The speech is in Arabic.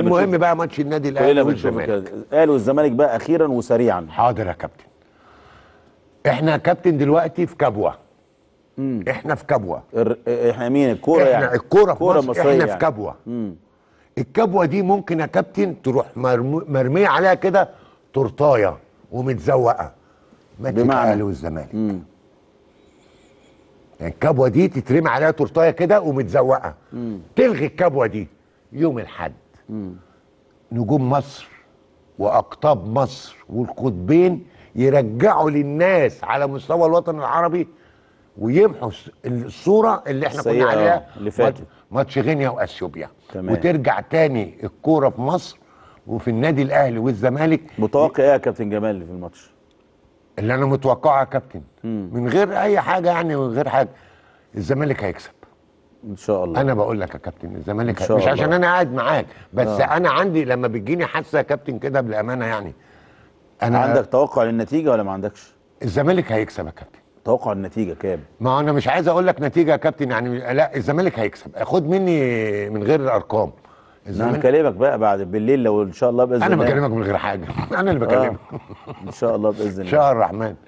المهم بقى ماتش النادي الاهلي والزمالك الاهلي والزمالك بقى اخيرا وسريعا حاضر يا كابتن احنا يا كابتن دلوقتي في كبوه مم. احنا في كبوه احنا مين الكوره يعني احنا الكوره في مصر مصرية احنا يعني. في كبوه مم. الكبوه دي ممكن يا كابتن تروح مرميه عليها كده تورتايه ومتزوقه ماتش الاهلي والزمالك يعني الكبوه دي تترمي عليها تورتايه كده ومتزوقه مم. تلغي الكبوه دي يوم الاحد نجوم مصر واقطاب مصر والقطبين يرجعوا للناس على مستوى الوطن العربي ويمحوا الصوره اللي احنا كنا عليها اللي فاتت ماتش غينيا واثيوبيا وترجع تاني الكوره في مصر وفي النادي الاهلي والزمالك متوقع ايه يا كابتن جمال في الماتش؟ اللي انا متوقعه يا كابتن مم. من غير اي حاجه يعني من غير حاجه الزمالك هيكسب ان شاء الله انا بقول لك يا كابتن الزمالك مش الله. عشان انا قاعد معاك بس آه. انا عندي لما بتجيني حاسه يا كابتن كده بالامانه يعني انا عندك توقع للنتيجه ولا ما عندكش الزمالك هيكسب يا كابتن توقع النتيجه كام ما انا مش عايز اقول لك نتيجه يا كابتن يعني لا الزمالك هيكسب خد مني من غير الارقام انا بكلمك بقى بعد بالليل لو ان شاء الله باذن الله انا بكلمك من غير حاجه انا اللي بكلمك آه. ان شاء الله باذن الله ان شاء الله الرحمن